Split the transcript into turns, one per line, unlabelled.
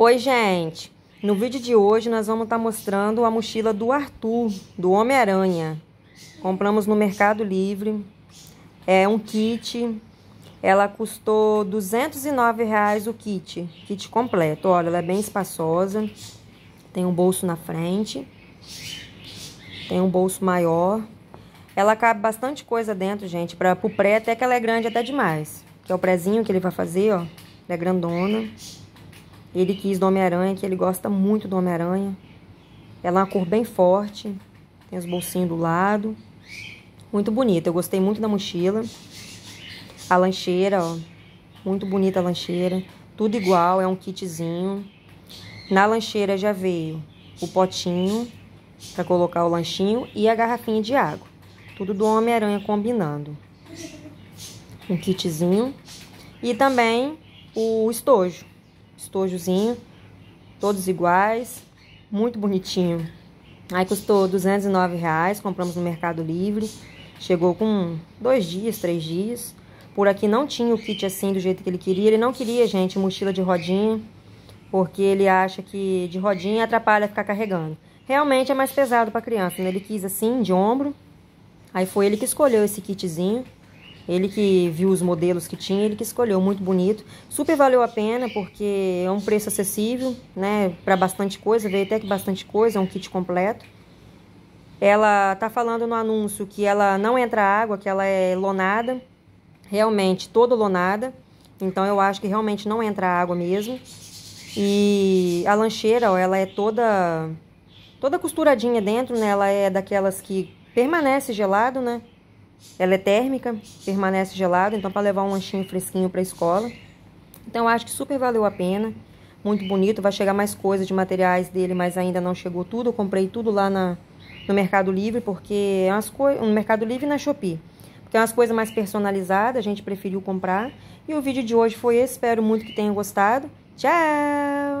Oi, gente! No vídeo de hoje nós vamos estar tá mostrando a mochila do Arthur, do Homem-Aranha. Compramos no Mercado Livre. É um kit. Ela custou R$ 209,00 reais o kit, kit completo. Olha, ela é bem espaçosa. Tem um bolso na frente. Tem um bolso maior. Ela cabe bastante coisa dentro, gente, para o pré, até que ela é grande até demais. Que é o prézinho que ele vai fazer, ó. Ela é grandona. Ele quis do Homem-Aranha, que ele gosta muito do Homem-Aranha. Ela é uma cor bem forte, tem os bolsinhos do lado. Muito bonita, eu gostei muito da mochila. A lancheira, ó. Muito bonita a lancheira. Tudo igual, é um kitzinho. Na lancheira já veio o potinho para colocar o lanchinho e a garrafinha de água. Tudo do Homem-Aranha combinando. Um kitzinho. E também o estojo estojozinho, todos iguais, muito bonitinho. Aí custou 209 reais, compramos no Mercado Livre, chegou com dois dias, três dias. Por aqui não tinha o kit assim do jeito que ele queria, ele não queria, gente, mochila de rodinha, porque ele acha que de rodinha atrapalha ficar carregando. Realmente é mais pesado para criança, né? Ele quis assim, de ombro. Aí foi ele que escolheu esse kitzinho. Ele que viu os modelos que tinha, ele que escolheu, muito bonito. Super valeu a pena porque é um preço acessível, né, para bastante coisa, veio até que bastante coisa, é um kit completo. Ela tá falando no anúncio que ela não entra água, que ela é lonada, realmente toda lonada. Então eu acho que realmente não entra água mesmo. E a lancheira, ó, ela é toda toda costuradinha dentro, né? Ela é daquelas que permanece gelado, né? Ela é térmica, permanece gelada, então para levar um lanchinho fresquinho para a escola. Então acho que super valeu a pena. Muito bonito, vai chegar mais coisa de materiais dele, mas ainda não chegou tudo. Eu comprei tudo lá na, no Mercado Livre, porque é umas coisas. No Mercado Livre e na Shopee. Porque é umas coisas mais personalizadas, a gente preferiu comprar. E o vídeo de hoje foi esse. Espero muito que tenham gostado. Tchau!